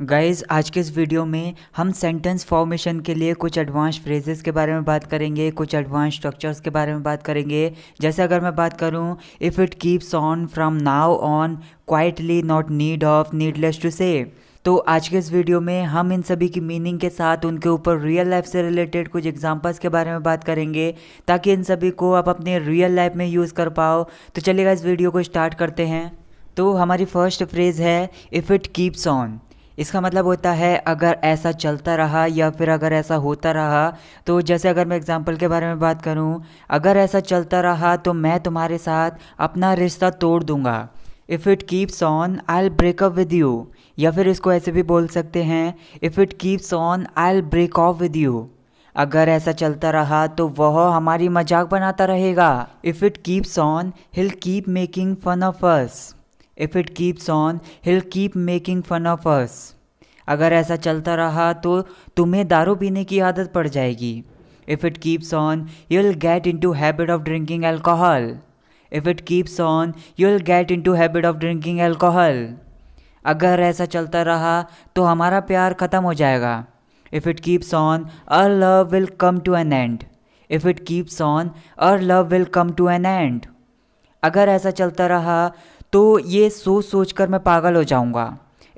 guys आज के इस वीडियो में हम सेंटेंस फॉर्मेशन के लिए कुछ एडवांस फ्रेजेस के बारे में बात करेंगे कुछ एडवांस स्ट्रक्चर्स के बारे में बात करेंगे जैसे अगर मैं बात करूं if it keeps on from now on quietly not need of needless to say तो आज के इस वीडियो में हम इन सभी की मीनिंग के साथ उनके ऊपर रियल लाइफ से रिलेटेड कुछ एग्जांपल्स के बारे में बात करेंगे ताकि इन सभी को आप अपने रियल लाइफ में यूज़ कर पाओ तो चलिएगा इस वीडियो को स्टार्ट करते हैं तो हमारी फर्स्ट फ्रेज़ है इफ़ इट कीप्स ऑन इसका मतलब होता है अगर ऐसा चलता रहा या फिर अगर ऐसा होता रहा तो जैसे अगर मैं एग्ज़ाम्पल के बारे में बात करूँ अगर ऐसा चलता रहा तो मैं तुम्हारे साथ अपना रिश्ता तोड़ दूँगा if it keeps on I'll breakup with you या फिर इसको ऐसे भी बोल सकते हैं if it keeps on I'll break off with you अगर ऐसा चलता रहा तो वह हमारी मजाक बनाता रहेगा if it keeps on he'll keep making fun of us if it keeps on he'll keep making fun of us अगर ऐसा चलता रहा तो तुम्हें दारू पीने की आदत पड़ जाएगी if it keeps on you will get in to habit of drinking alcohol if it keeps on you will get in to habit of drinking alcohol अगर ऐसा चलता रहा तो हमारा प्यार ख़त्म हो जाएगा if it keeps on our love will come to an end if it keeps on our love will come to an end अगर ऐसा चलता रहा तो ये सोच सोच कर मैं पागल हो जाऊँगा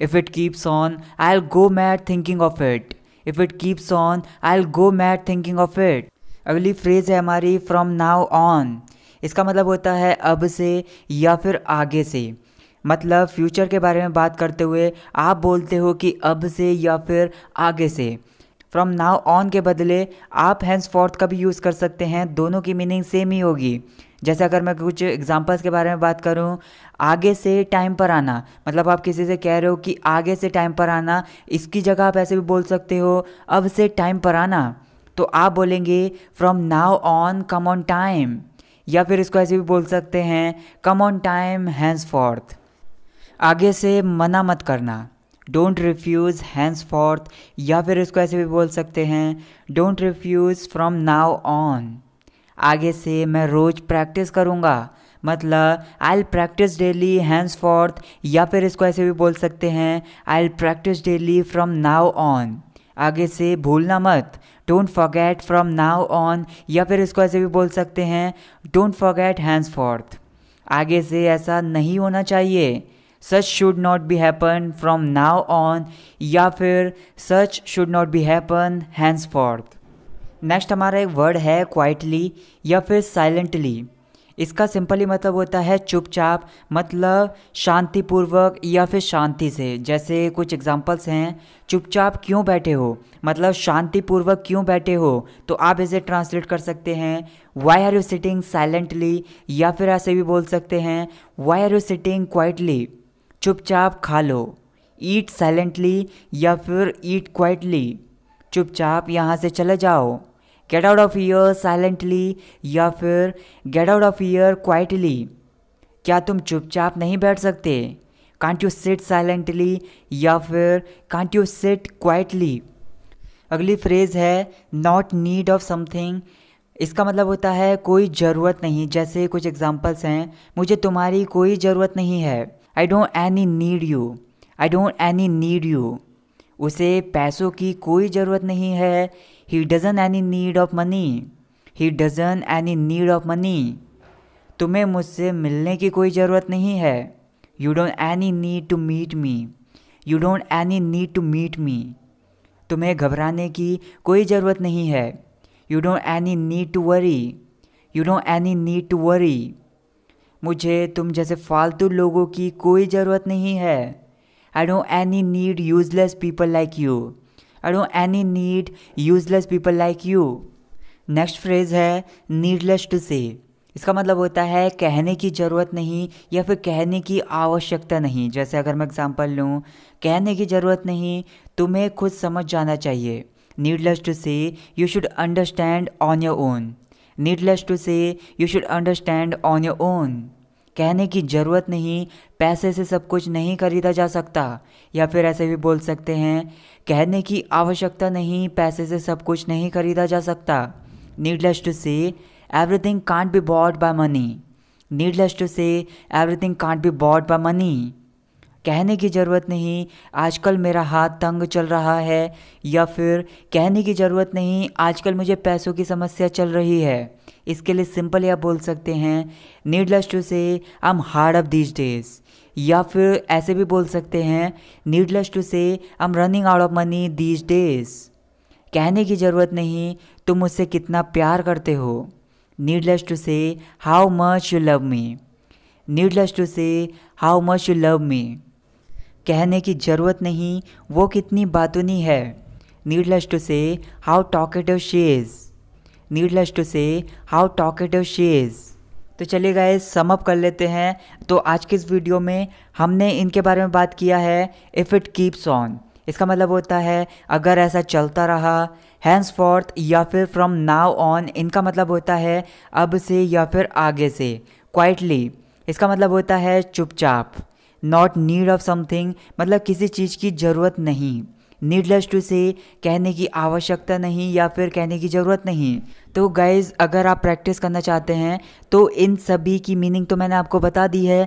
if it keeps on I'll go mad thinking of it if it keeps on I'll go mad thinking of it अगली फ्रेज़ है हमारी फ्रॉम नाउ ऑन इसका मतलब होता है अब से या फिर आगे से मतलब फ्यूचर के बारे में बात करते हुए आप बोलते हो कि अब से या फिर आगे से फ्रॉम नाउ ऑन के बदले आप हैंड्स फोर्थ का भी यूज़ कर सकते हैं दोनों की मीनिंग सेम ही होगी जैसे अगर मैं कुछ एग्जांपल्स के बारे में बात करूं आगे से टाइम पर आना मतलब आप किसी से कह रहे हो कि आगे से टाइम पर आना इसकी जगह आप ऐसे भी बोल सकते हो अब से टाइम पर आना तो आप बोलेंगे from now on come on time या फिर इसको ऐसे भी बोल सकते हैं come on time henceforth आगे से मना मत करना डोंट रिफ्यूज़ हैंड्स फॉर्थ या फिर इसको ऐसे भी बोल सकते हैं don't refuse from now on आगे से मैं रोज़ प्रैक्टिस करूँगा मतलब I'll practice daily henceforth या फिर इसको ऐसे भी बोल सकते हैं I'll practice daily from now on आगे से भूलना मत don't forget from now on या फिर इसको ऐसे भी बोल सकते हैं डोंट फॉरगेट हैंड्स फॉर्थ आगे से ऐसा नहीं होना चाहिए such should not be happen from now on या फिर such should not be happen henceforth next हमारा एक वर्ड है क्वाइटली या फिर साइलेंटली इसका सिंपली मतलब होता है चुपचाप मतलब शांतिपूर्वक या फिर शांति से जैसे कुछ एग्जांपल्स हैं चुपचाप क्यों बैठे हो मतलब शांतिपूर्वक क्यों बैठे हो तो आप इसे ट्रांसलेट कर सकते हैं why are you sitting silently या फिर ऐसे भी बोल सकते हैं why are you sitting quietly चुपचाप खा लो ईट साइलेंटली या फिर ईट क्वाइटली चुपचाप यहाँ से चले जाओ get out of here silently या फिर get out of here quietly क्या तुम चुपचाप नहीं बैठ सकते कांट यू सिट साइलेंटली या फिर कांट यू सिट क्वाइटली अगली फ्रेज़ है नॉट नीड ऑफ समथिंग इसका मतलब होता है कोई ज़रूरत नहीं जैसे कुछ एग्जाम्पल्स हैं मुझे तुम्हारी कोई ज़रूरत नहीं है I don't any need you I don't any need you उसे पैसों की कोई ज़रूरत नहीं है he doesn't any need of money he doesn't any need of money तुम्हें मुझसे मिलने की कोई ज़रूरत नहीं है you don't any need to meet me you don't any need to meet me तुम्हें घबराने की कोई ज़रूरत नहीं है you don't any need to worry you don't any need to worry मुझे तुम जैसे फालतू लोगों की कोई ज़रूरत नहीं है I don't any need useless people like you I don't any need useless people like you next phrase है नीडलेस टू से इसका मतलब होता है कहने की ज़रूरत नहीं या फिर कहने की आवश्यकता नहीं जैसे अगर मैं एग्ज़ाम्पल लूँ कहने की ज़रूरत नहीं तुम्हें खुद समझ जाना चाहिए needless to say you should understand on your own needless to say you should understand on your own कहने की ज़रूरत नहीं पैसे से सब कुछ नहीं खरीदा जा सकता या फिर ऐसे भी बोल सकते हैं कहने की आवश्यकता नहीं पैसे से सब कुछ नहीं खरीदा जा सकता needless to say everything can't be bought by money needless to say everything can't be bought by money कहने की ज़रूरत नहीं आजकल मेरा हाथ तंग चल रहा है या फिर कहने की ज़रूरत नहीं आजकल मुझे पैसों की समस्या चल रही है इसके लिए सिंपल या बोल सकते हैं needless to say I am hard up this days या फिर ऐसे भी बोल सकते हैं needless to say I am running out of money this days कहने की ज़रूरत नहीं तुम मुझसे कितना प्यार करते हो needless to say how much you love me needless to say how much you love me कहने की ज़रूरत नहीं वो कितनी बातूनी है needless to say how talkative she is needless to say how talkative she is तो चलिए गए समअप कर लेते हैं तो आज के इस वीडियो में हमने इनके बारे में बात किया है इफ़ इट कीप्स ऑन इसका मतलब होता है अगर ऐसा चलता रहा हैंड्स फॉर्थ या फिर फ्रॉम नाव ऑन इनका मतलब होता है अब से या फिर आगे से क्वाइटली इसका मतलब होता है चुपचाप नॉट नीड ऑफ समथिंग मतलब किसी चीज़ की ज़रूरत नहीं नीडलेस टू से कहने की आवश्यकता नहीं या फिर कहने की ज़रूरत नहीं तो गाइज़ अगर आप प्रैक्टिस करना चाहते हैं तो इन सभी की मीनिंग तो मैंने आपको बता दी है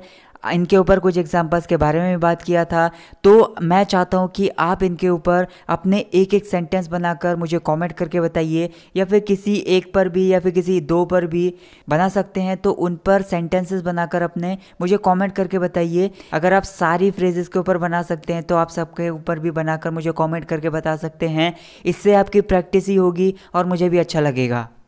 इनके ऊपर कुछ एग्जाम्पल्स के बारे में भी बात किया था तो मैं चाहता हूँ कि आप इनके ऊपर अपने एक एक सेंटेंस बनाकर मुझे कमेंट करके बताइए या फिर किसी एक पर भी या फिर किसी दो पर भी बना सकते हैं तो उन पर सेंटेंसेस बनाकर अपने मुझे कमेंट करके बताइए अगर आप सारी फ्रेजेस के ऊपर बना सकते हैं तो आप सबके ऊपर भी बनाकर मुझे कॉमेंट करके बता सकते हैं इससे आपकी प्रैक्टिस ही होगी और मुझे भी अच्छा लगेगा